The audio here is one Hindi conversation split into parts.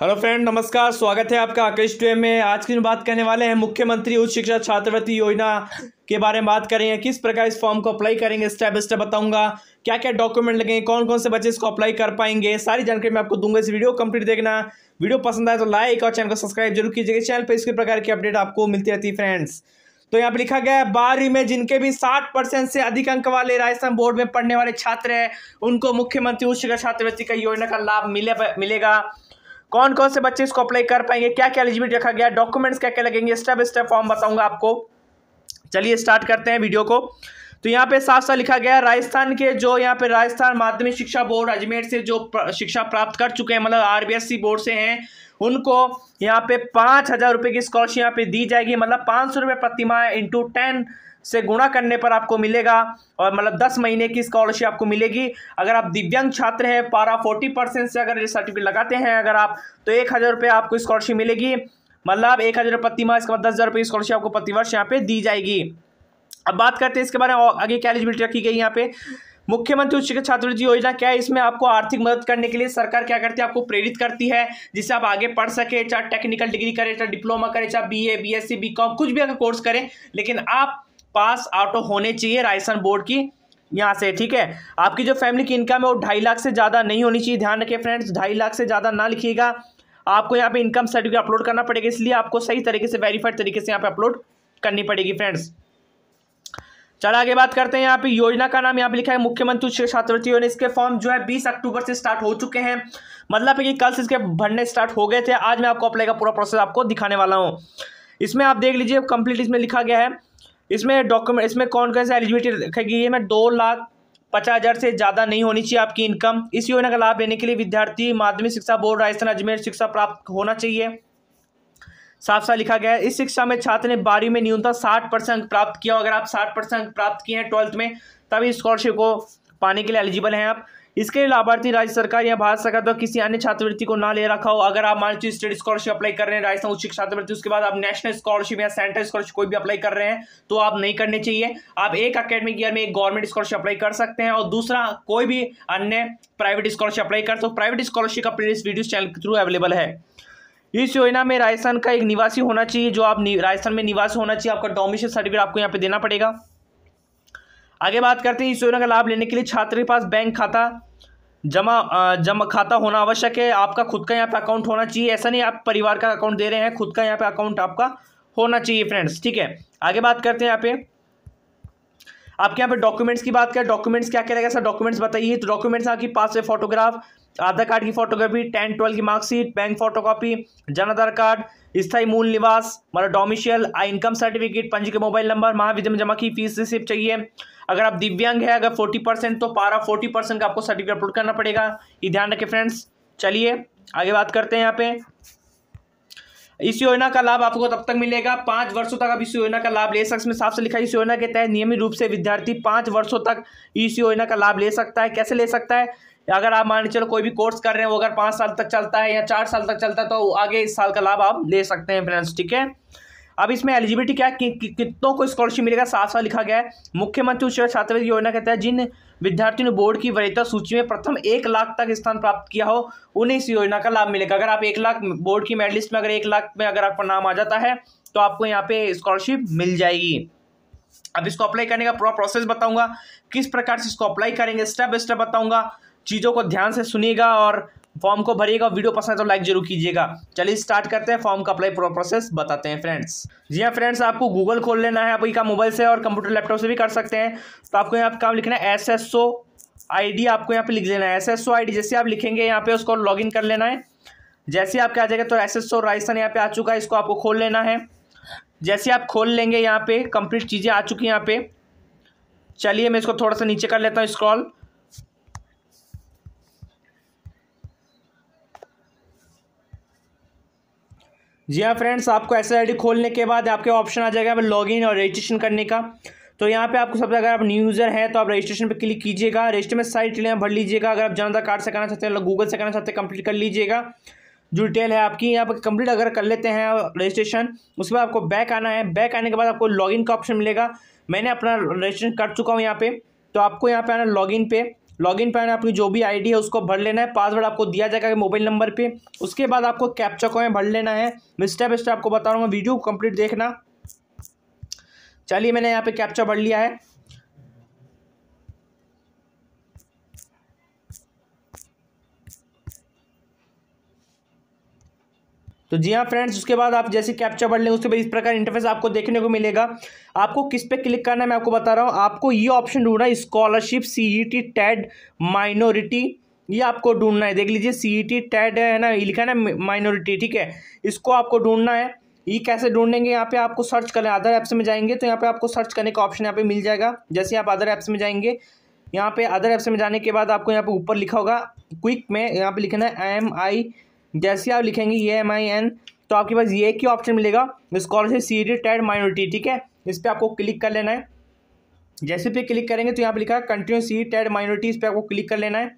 हेलो फ्रेंड नमस्कार स्वागत है आपका आकेश टू में आज की बात करने वाले हैं मुख्यमंत्री उच्च शिक्षा छात्रवृत्ति योजना के बारे में बात करेंगे किस प्रकार इस फॉर्म को अप्लाई करेंगे स्टेप बाय स्टेप बताऊंगा क्या क्या डॉक्यूमेंट लगेंगे कौन कौन से बच्चे इसको अप्लाई कर पाएंगे सारी जानकारी मैं आपको दूंगा इस वीडियो कंप्लीट देखना वीडियो पसंद आए तो लाइक और चैनल को सब्सक्राइब जरूर कीजिएगा चैनल पर इसके प्रकार की अपडेट आपको मिलती रहती है फ्रेंड्स तो यहाँ पर लिखा गया है बारहवीं में जिनके भी साठ परसेंट से अधिक अंक वाले राजस्थान बोर्ड में पढ़ने वाले छात्र हैं उनको मुख्यमंत्री उच्च शिक्षा छात्रवृत्ति का योजना का लाभ मिले मिलेगा कौन कौन से बच्चे इसको अप्लाई कर पाएंगे क्या क्या एलिजिबिलिटी रखा गया डॉक्यूमेंट्स क्या क्या लगेंगे स्टेप स्टेप फॉर्म बताऊंगा आपको चलिए स्टार्ट करते हैं वीडियो को तो यहाँ पे साफ साफ लिखा गया राजस्थान के जो यहाँ पे राजस्थान माध्यमिक शिक्षा बोर्ड अजमेर से जो शिक्षा प्राप्त कर चुके हैं मतलब आरबीएससी बोर्ड से हैं उनको यहाँ पे पाँच हज़ार रुपये की स्कॉलरशिप यहाँ पे दी जाएगी मतलब पाँच सौ रुपये प्रतिमा इंटू टेन से गुणा करने पर आपको मिलेगा और मतलब दस महीने की स्कॉलरशिप आपको मिलेगी अगर आप दिव्यांग छात्र हैं पारा फोर्टी परसेंट से अगर सर्टिफिकेट लगाते हैं अगर आप तो एक हज़ार रुपये आपको स्कॉलरशिप मिलेगी मतलब एक हज़ार प्रति माह इसके बाद दस हज़ार रुपये स्कॉलरशिप आपको प्रतिवर्ष यहाँ पर दी जाएगी अब बात करते हैं इसके बारे में आगे क्या एलिजिबिलिटी रखी गई यहाँ पे मुख्यमंत्री उच्च छात्रवृत्ति योजना क्या है इसमें आपको आर्थिक मदद करने के लिए सरकार क्या करती है आपको प्रेरित करती है जिससे आप आगे पढ़ सके चाहे टेक्निकल डिग्री करें चाहे डिप्लोमा करें चाहे B A B S C B com कुछ भी अगर कोर्स करें लेकिन आप पास आउट होने चाहिए राजस्थान बोर्ड की यहाँ से ठीक है आपकी जो फैमिली की इनकम है वो ढाई लाख से ज़्यादा नहीं होनी चाहिए ध्यान रखें फ्रेंड्स ढाई लाख से ज़्यादा ना लिखिएगा आपको यहाँ पे इनकम सर्टिफिकेट अपलोड करना पड़ेगा इसलिए आपको सही तरीके से वेरीफाइड तरीके से यहाँ पे अपलोड करनी पड़ेगी फ्रेंड्स चलो आगे बात करते हैं यहाँ पे योजना का नाम यहाँ पे लिखा है मुख्यमंत्री छात्रवृत्ति योजना इसके फॉर्म जो है बीस अक्टूबर से स्टार्ट हो चुके हैं मतलब है कि कल से इसके भरने स्टार्ट हो गए थे आज मैं आपको अप्लाई का पूरा प्रोसेस आपको दिखाने वाला हूँ इसमें आप देख लीजिए कंप्लीट इसमें लिखा गया है इसमें डॉक्यूमेंट इसमें कौन कौन से एलिजिबिलिटी रखेगी गई है मैं दो लाख पचास हज़ार से ज़्यादा नहीं होनी चाहिए आपकी इनकम इस योजना का लाभ लेने के लिए विद्यार्थी माध्यमिक शिक्षा बोर्ड राजस्थान अजमेर शिक्षा प्राप्त होना चाहिए साफ साफ लिखा गया है इस शिक्षा में छात्र ने बारहवीं में न्यूनतम साठ परसेंट प्राप्त किया अगर आप साठ परसेंट प्राप्त किए हैं ट्वेल्थ में तभी स्कॉलरशिप को पाने के लिए एलिजिबल हैं आप इसके लिए लाभार्थी राज्य सरकार या भारत सरकार द्वारा किसी अन्य छात्रवृत्ति को ना ले रखा हो अगर आप मान स्टेट स्कॉलरशिप अप्लाई कर रहे हैं राजस्थान उच्च छात्रवृत्ति उसके बाद आप नेशनल स्कॉलरशिप या सेंट्रल स्कॉलरशिप कोई भी अप्लाई कर रहे हैं तो आप नहीं करने चाहिए आप एक अकेडमिक ईयर में एक गवर्नमेंट स्कॉलरशिप अप्लाई कर सकते हैं और दूसरा कोई भी अन्य प्राइवेट स्कॉलरशिप अप्लाई कर सकते हो प्राइवेट स्कॉलरशिप का प्लेलिस्ट वीडियो चैनल के थ्रू अवेलेबल है इस योजना में राजस्थान का एक निवासी होना चाहिए जो आप राजस्थान में निवासी होना चाहिए आपका डोमिशन सर्टिफिकेट आपको यहाँ पे देना पड़ेगा आगे बात करते हैं इस योजना का लाभ लेने के लिए छात्र के पास बैंक खाता जमा जमा खाता होना आवश्यक है आपका खुद का यहाँ पे अकाउंट होना चाहिए ऐसा नहीं आप परिवार का अकाउंट दे रहे हैं खुद का यहाँ पे अकाउंट आपका होना चाहिए फ्रेंड्स ठीक है आगे बात करते हैं यहाँ पे आपके यहाँ पे डॉक्यूमेंट्स की बात करें डॉक्यूमेंट्स क्या क्या रहेगा सर डॉक्यूमेंट्स बताइए तो डॉक्यूमेंट्स आपके पास है फोटोग्राफ आधार कार्ड की फोटोकॉपी टेन ट्वेल्व की marksheet bank photocopy Jan Aadhaar card स्थायी मूल निवास मतलब डोमिशियल इनकम सर्टिफिकेट पंजी के मोबाइल नंबर महाविद्या में जमा की फीस रिसिप चाहिए अगर आप दिव्यांग है अगर फोर्टी परसेंट तो पारा फोर्टी परसेंट का आपको सर्टिफिकेट अपलोड करना पड़ेगा ये ध्यान रखें फ्रेंड्स चलिए आगे बात करते हैं यहाँ पे इस योजना का लाभ आपको तब तक मिलेगा पांच वर्षों तक आप इस योजना का लाभ ले सकते हैं साफ से लिखा इस योजना के तहत नियमित रूप से विद्यार्थी पांच वर्षों तक इस योजना का लाभ ले सकता है कैसे ले सकता है अगर आप मान चलो कोई भी कोर्स कर रहे हैं वो अगर पाँच साल तक चलता है या चार साल तक चलता है तो आगे इस साल का लाभ आप ले सकते हैं फ्रेंड्स ठीक है अब इसमें एलिजिबिलिटी क्या है कि, कि, कितनों को स्कॉलरशिप मिलेगा साफ साफ लिखा गया है मुख्यमंत्री उच्च छात्रवृत्ति योजना के तहत जिन विद्यार्थियों ने बोर्ड की वरीयता सूची में प्रथम एक लाख तक स्थान प्राप्त किया हो उन्हें इस योजना का लाभ मिलेगा अगर आप एक लाख बोर्ड की मेडल लिस्ट में अगर एक लाख में अगर आपका नाम आ जाता है तो आपको यहाँ पे स्कॉलरशिप मिल जाएगी अब इसको अप्लाई करने का पूरा प्रोसेस बताऊंगा किस प्रकार से इसको अप्लाई करेंगे स्टेप बाय स्टेप बताऊंगा चीज़ों को ध्यान से सुनिएगा और फॉर्म को भरिएगा वीडियो पसंद है तो लाइक जरूर कीजिएगा चलिए स्टार्ट करते हैं फॉर्म का अप्लाई प्रोसेस बताते हैं फ्रेंड्स जी हाँ फ्रेंड्स आपको गूगल खोल लेना है अभी का मोबाइल से और कंप्यूटर लैपटॉप से भी कर सकते हैं तो आपको यहाँ पर काम लिखना है एस एस ओ आई आपको यहाँ पे लिख लेना है एस एस ओ आई जैसे आप लिखेंगे यहाँ पे उसको लॉग इन कर लेना है जैसे आपके आ जाएगा तो एस एस ओ राजस्थान यहाँ पे आ चुका है इसको आपको खोल लेना है जैसे आप खोल लेंगे यहाँ पे कंप्लीट चीज़ें आ चुकी हैं यहाँ पे चलिए मैं इसको थोड़ा सा नीचे कर लेता हूँ स्क्रॉल जी हाँ फ्रेंड्स आपको एस आई खोलने के बाद आपके ऑप्शन आ जाएगा लॉग इन और रजिस्ट्रेशन करने का तो यहाँ पे आपको सबसे अगर आप न्यू यूज़र हैं तो आप रजिस्ट्रेशन पे क्लिक कीजिएगा रजिस्टर में सारी डिटेल भर लीजिएगा अगर आप जनता कार्ड से करना चाहते हैं गूगल से करना चाहते हैं कंप्लीट कर लीजिएगा जो डिटेल है आपकी यहाँ पर कंप्लीट अगर कर लेते हैं रजिस्ट्रेशन उसके बाद आपको बैक आना है बैक आने के बाद आपको लॉग का ऑप्शन मिलेगा मैंने अपना रजिस्ट्रेशन कर चुका हूँ यहाँ पे तो आपको यहाँ पे आना लॉग पे लॉग इन पैन आपकी जो भी आईडी है उसको भर लेना है पासवर्ड आपको दिया जाएगा मोबाइल नंबर पे उसके बाद आपको कैप्चा को भर लेना है स्टेप स्टेप आपको बता रहा हूँ वीडियो कंप्लीट देखना चलिए मैंने यहाँ पे कैप्चा भर लिया है तो जी हाँ फ्रेंड्स उसके बाद आप जैसे कैप्चा बढ़ लेंगे उसके बाद इस प्रकार इंटरफेस आपको देखने को मिलेगा आपको किस पे क्लिक करना है मैं आपको बता रहा हूँ आपको ये ऑप्शन ढूंढना है स्कॉलरशिप सी ई टी टैड माइनॉरिटी ये आपको ढूंढना है देख लीजिए सी ई टी टैड है ना लिखा है ना माइनॉरिटी ठीक है इसको आपको ढूंढना है ये कैसे ढूंढेंगे यहाँ पे आपको सर्च करें है अदर ऐप्स में जाएंगे तो यहाँ पे आपको सर्च करने का ऑप्शन यहाँ पे मिल जाएगा जैसे आप अदर ऐप्स में जाएंगे यहाँ पे अदर ऐप्स में जाने के बाद आपको यहाँ पे ऊपर लिखा होगा क्विक में यहाँ पे लिखना है एम आई जैसे आप लिखेंगे ये एम आई एन तो आपके पास ये एक ही ऑप्शन मिलेगा स्कॉलरशिप सी डी टेड माइनॉरिटी ठीक है इस पर आपको क्लिक कर लेना है जैसे पे क्लिक करेंगे तो यहाँ पर लिखा है कंटिन्यू सी टेड माइनॉरिटी इस पर आपको क्लिक कर लेना है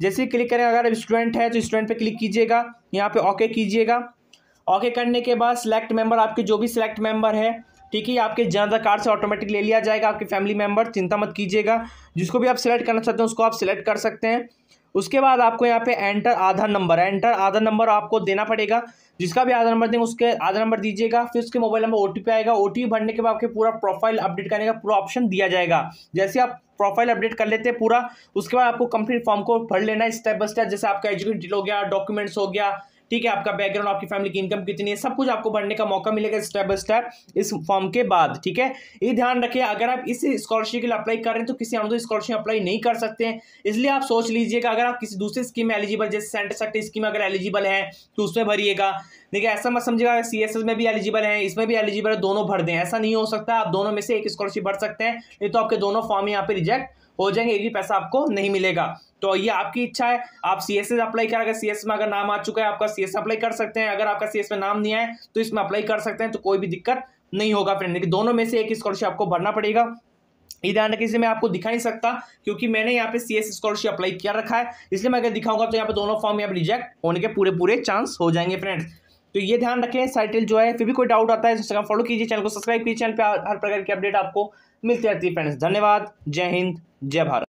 जैसे ही क्लिक करेंगे अगर स्टूडेंट है तो स्टूडेंट पे क्लिक कीजिएगा यहाँ पे ओके कीजिएगा ओके करने के बाद सिलेक्ट मेंबर आपके जो भी सिलेक्ट मेंबर है ठीक है आपके जनता कार्ड से ऑटोमेटिक ले लिया जाएगा आपके फैमिली मेंबर चिंता मत कीजिएगा जिसको भी आप सिलेक्ट करना चाहते हैं उसको आप सिलेक्ट कर सकते हैं उसके बाद आपको यहाँ पे enter Aadhaar number enter Aadhaar number आपको देना पड़ेगा जिसका भी आधार नंबर देंगे उसके आधार नंबर दीजिएगा फिर उसके मोबाइल नंबर ओटीपी आएगा ओटीपी भरने के बाद आपके पूरा प्रोफाइल अपडेट करने का पूरा ऑप्शन दिया जाएगा जैसे आप प्रोफाइल अपडेट कर लेते हैं पूरा उसके बाद आपको कंप्लीट फॉर्म को भर लेना है स्टेप बाय स्टेप जैसे आपका एजुकेट डिटेल हो गया डॉक्यूमेंट्स हो गया ठीक है आपका बैकग्राउंड आपकी फैमिली की इनकम कितनी है सब कुछ आपको बढ़ने का मौका मिलेगा स्टेप बाय स्टेप इस फॉर्म के बाद ठीक है ये ध्यान रखिए अगर आप इस स्कॉलरशिप के लिए अप्लाई कर रहे हैं तो किसी अनुदो स्कॉलरशिप अप्लाई नहीं कर सकते हैं इसलिए आप सोच लीजिएगा अगर आप किसी दूसरे स्कीम में एलिजिबल जैसे सेंटर सेक्टर स्कीम अगर एलिजिबल है तो उसमें भरिएगा देखिए ऐसा मत समझेगा सी एस में भी एलिजिबल है इसमें भी एलिजिबल है दोनों भर दें ऐसा नहीं हो सकता आप दोनों में से एक स्कॉलरशिप भर सकते हैं नहीं तो आपके दोनों फॉर्म यहाँ पे रिजेक्ट हो जाएंगे एक भी पैसा आपको नहीं मिलेगा तो ये आपकी इच्छा है आप सी एस अप्लाई कर अगर सी में अगर नाम आ चुका है आपका सी अप्लाई कर सकते हैं अगर आपका सी में नाम नहीं आए तो इसमें अप्लाई कर सकते हैं तो कोई भी दिक्कत नहीं होगा फ्रेंड लेकिन दोनों में से एक स्कॉलरशिप आपको भरना पड़ेगा ये ध्यान रखें इसे मैं आपको दिखा नहीं सकता क्योंकि मैंने यहाँ पे सीएस स्कॉलरशिप अप्लाई किया रखा है इसलिए मैं अगर दिखाऊंगा तो यहाँ पे दोनों फॉर्म यहाँ पर रिजेक्ट होने के पूरे पूरे चांस हो जाएंगे फ्रेंड्स तो ये ध्यान रखें साइटल जो है फिर भी कोई डाउट आता है इंस्टाग्राम फॉलो कीजिए चैनल को सब्सक्राइब कीजिए चैनल पर हर प्रकार की अपडेट आपको मिलती रहती है फ्रेंड्स धन्यवाद जय हिंद जय भारत